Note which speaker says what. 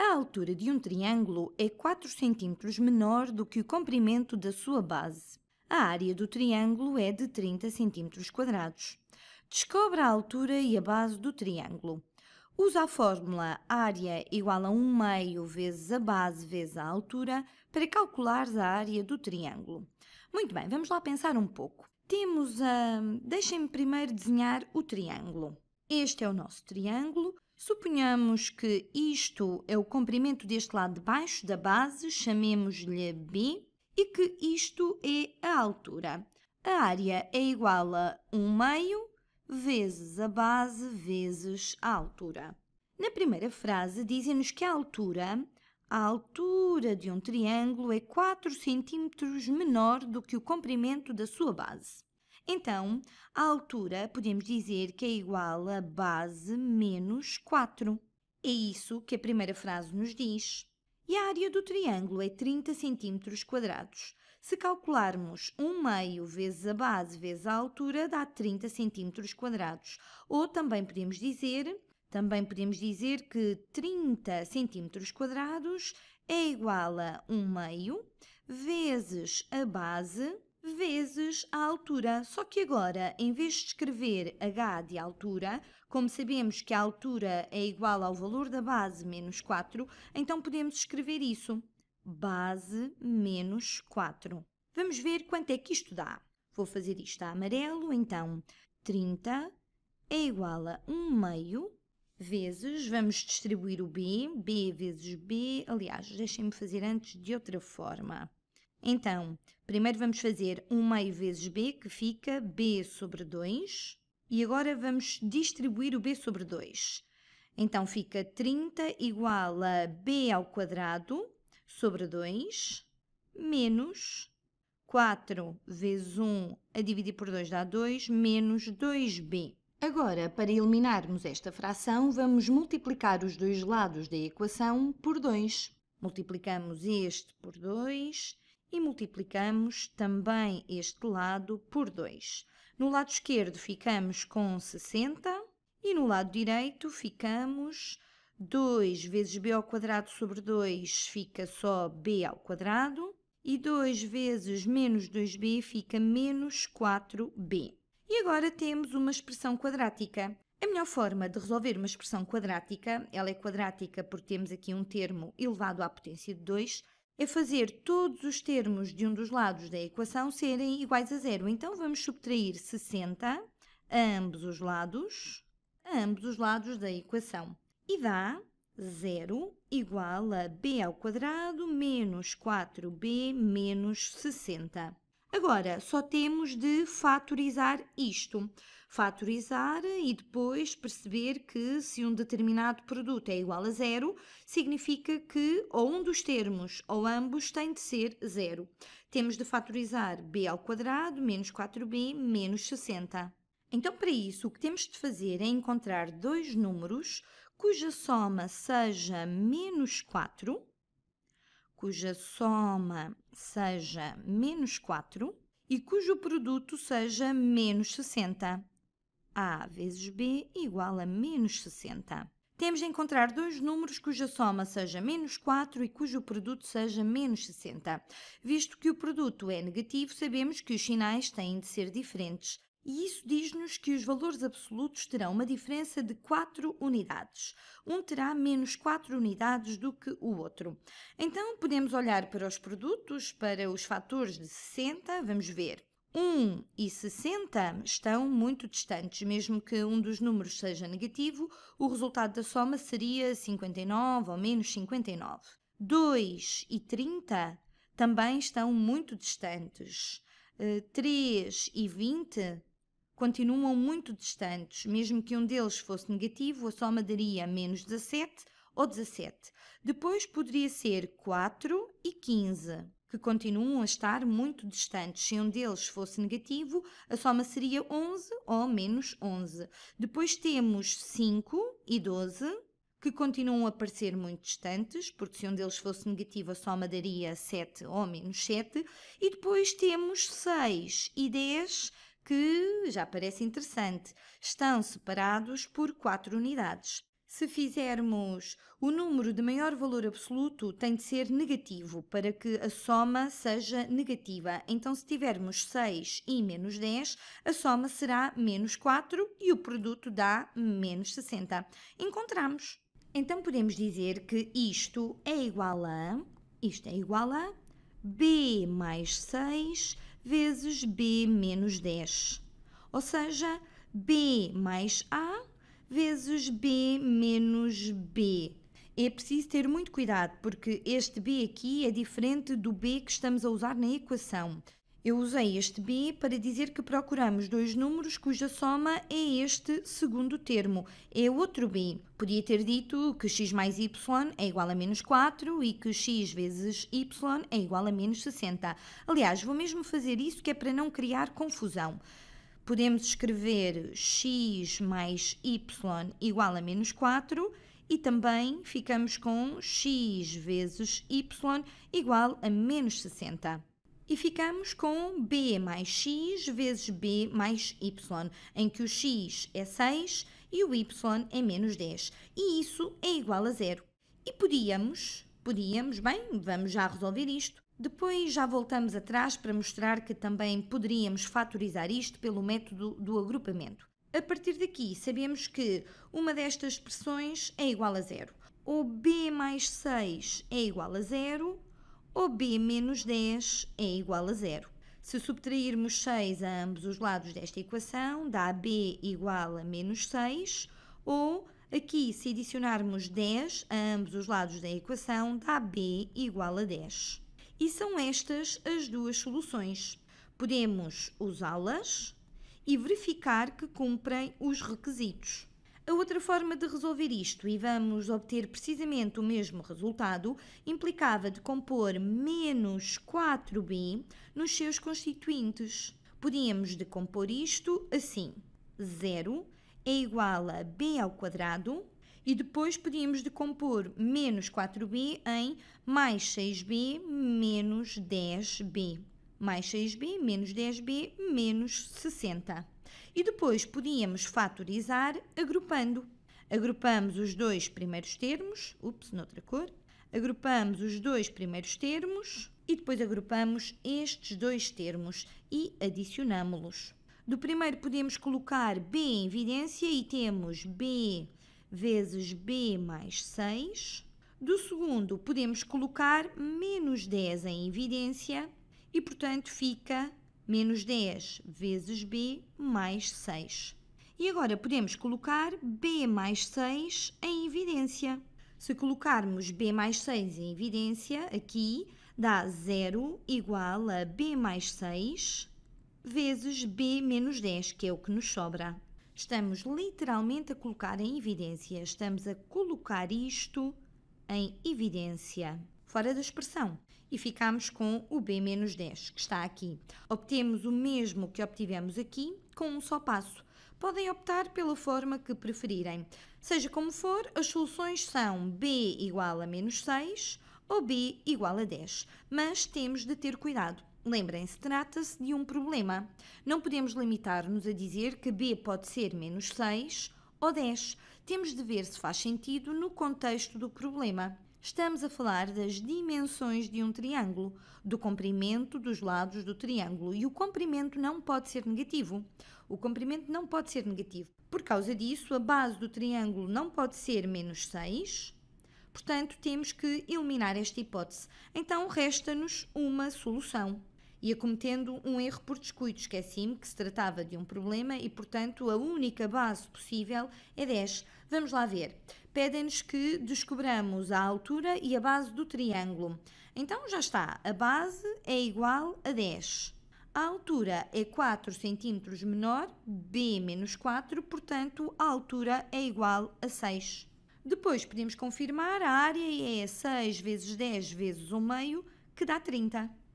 Speaker 1: A altura de um triângulo é 4 cm menor do que o comprimento da sua base. A área do triângulo é de 30 cm. Descobre a altura e a base do triângulo. Usa a fórmula área igual a 1 meio vezes a base vezes a altura para calcular a área do triângulo. Muito bem, vamos lá pensar um pouco. Temos a... Ah, deixem-me primeiro desenhar o triângulo. Este é o nosso triângulo. Suponhamos que isto é o comprimento deste lado de baixo da base, chamemos-lhe B, e que isto é a altura. A área é igual a 1 meio vezes a base vezes a altura. Na primeira frase dizem-nos que a altura, a altura de um triângulo é 4 cm menor do que o comprimento da sua base. Então, a altura podemos dizer que é igual a base menos 4. É isso que a primeira frase nos diz. E a área do triângulo é 30 cm quadrados. Se calcularmos 1 meio vezes a base vezes a altura, dá 30 cm quadrados. Ou também podemos dizer, também podemos dizer que 30 cm quadrados é igual a 1 meio vezes a base vezes a altura. Só que agora, em vez de escrever h de altura, como sabemos que a altura é igual ao valor da base menos 4, então podemos escrever isso. Base menos 4. Vamos ver quanto é que isto dá. Vou fazer isto a amarelo, então 30 é igual a 1 meio vezes, vamos distribuir o b, b vezes b, aliás, deixem-me fazer antes de outra forma. Então, primeiro vamos fazer 1 meio vezes b, que fica b sobre 2. E agora vamos distribuir o b sobre 2. Então, fica 30 igual a b ao quadrado sobre 2 menos 4 vezes 1 a dividir por 2 dá 2, menos 2b. Agora, para eliminarmos esta fração, vamos multiplicar os dois lados da equação por 2. Multiplicamos este por 2 e multiplicamos também este lado por 2. No lado esquerdo ficamos com 60 e no lado direito ficamos 2 vezes b ao quadrado sobre 2 fica só b ao quadrado e 2 vezes menos 2b fica menos 4b. E agora temos uma expressão quadrática. A melhor forma de resolver uma expressão quadrática, ela é quadrática porque temos aqui um termo elevado à potência de 2, é fazer todos os termos de um dos lados da equação serem iguais a zero. Então, vamos subtrair 60 a ambos os lados, a ambos os lados da equação. E dá 0 igual a b ao quadrado menos 4b menos 60. Agora, só temos de fatorizar isto. Fatorizar e depois perceber que se um determinado produto é igual a zero, significa que ou um dos termos ou ambos tem de ser zero. Temos de fatorizar b ao quadrado menos 4b menos 60. Então, para isso, o que temos de fazer é encontrar dois números cuja soma seja menos 4 cuja soma seja menos 4 e cujo produto seja menos 60. A vezes B igual a menos 60. Temos de encontrar dois números cuja soma seja menos 4 e cujo produto seja menos 60. Visto que o produto é negativo, sabemos que os sinais têm de ser diferentes e isso diz-nos que os valores absolutos terão uma diferença de 4 unidades. Um terá menos 4 unidades do que o outro. Então, podemos olhar para os produtos, para os fatores de 60, vamos ver. 1 e 60 estão muito distantes, mesmo que um dos números seja negativo, o resultado da soma seria 59 ou menos 59. 2 e 30 também estão muito distantes. 3 eh, e 20 continuam muito distantes. Mesmo que um deles fosse negativo, a soma daria menos 17 ou 17. Depois poderia ser 4 e 15, que continuam a estar muito distantes. Se um deles fosse negativo, a soma seria 11 ou menos 11. Depois temos 5 e 12, que continuam a parecer muito distantes, porque se um deles fosse negativo, a soma daria 7 ou menos 7. E depois temos 6 e 10, que já parece interessante, estão separados por quatro unidades. Se fizermos o número de maior valor absoluto, tem de ser negativo para que a soma seja negativa. Então, se tivermos 6 e menos 10, a soma será menos 4 e o produto dá menos 60. Encontramos. Então, podemos dizer que isto é igual a. Isto é igual a b mais 6 vezes b menos 10. Ou seja, b mais a vezes b menos b. É preciso ter muito cuidado porque este b aqui é diferente do b que estamos a usar na equação. Eu usei este B para dizer que procuramos dois números cuja soma é este segundo termo. É outro B. Podia ter dito que x mais y é igual a menos 4 e que x vezes y é igual a menos 60. Aliás, vou mesmo fazer isso que é para não criar confusão. Podemos escrever x mais y igual a menos 4 e também ficamos com x vezes y igual a menos 60 e ficamos com b mais x vezes b mais y, em que o x é 6 e o y é menos 10. E isso é igual a zero. E podíamos, podíamos, bem, vamos já resolver isto. Depois já voltamos atrás para mostrar que também poderíamos fatorizar isto pelo método do agrupamento. A partir daqui, sabemos que uma destas expressões é igual a zero. Ou b mais 6 é igual a zero ou b menos 10 é igual a zero. Se subtrairmos 6 a ambos os lados desta equação, dá b igual a menos 6, ou aqui, se adicionarmos 10 a ambos os lados da equação, dá b igual a 10. E são estas as duas soluções. Podemos usá-las e verificar que cumprem os requisitos. A outra forma de resolver isto, e vamos obter precisamente o mesmo resultado, implicava de compor menos 4b nos seus constituintes. Podíamos decompor isto assim: 0 é igual a b ao quadrado, e depois podíamos decompor menos 4b em mais 6b menos 10b. Mais 6b menos 10b menos 60 e depois podíamos fatorizar agrupando. Agrupamos os dois primeiros termos, ups, noutra cor, agrupamos os dois primeiros termos e depois agrupamos estes dois termos e adicionamos-los. Do primeiro podemos colocar B em evidência e temos B vezes B mais 6. Do segundo podemos colocar menos 10 em evidência e, portanto, fica menos 10 vezes b mais 6. E agora podemos colocar b mais 6 em evidência. Se colocarmos b mais 6 em evidência, aqui dá 0 igual a b mais 6 vezes b menos 10, que é o que nos sobra. Estamos literalmente a colocar em evidência, estamos a colocar isto em evidência, fora da expressão e ficamos com o B menos 10, que está aqui. Obtemos o mesmo que obtivemos aqui com um só passo. Podem optar pela forma que preferirem. Seja como for, as soluções são B igual a menos 6 ou B igual a 10, mas temos de ter cuidado. Lembrem-se, trata-se de um problema. Não podemos limitar-nos a dizer que B pode ser menos 6 ou 10. Temos de ver se faz sentido no contexto do problema. Estamos a falar das dimensões de um triângulo, do comprimento dos lados do triângulo e o comprimento não pode ser negativo. O comprimento não pode ser negativo. Por causa disso, a base do triângulo não pode ser menos 6, portanto, temos que eliminar esta hipótese. Então, resta-nos uma solução. E cometendo um erro por descuido, esqueci-me que se tratava de um problema e, portanto, a única base possível é 10. Vamos lá ver pedem-nos que descobramos a altura e a base do triângulo. Então já está, a base é igual a 10. A altura é 4 cm menor, b menos 4, portanto a altura é igual a 6. Depois podemos confirmar a área é 6 vezes 10 vezes o meio, que dá 30.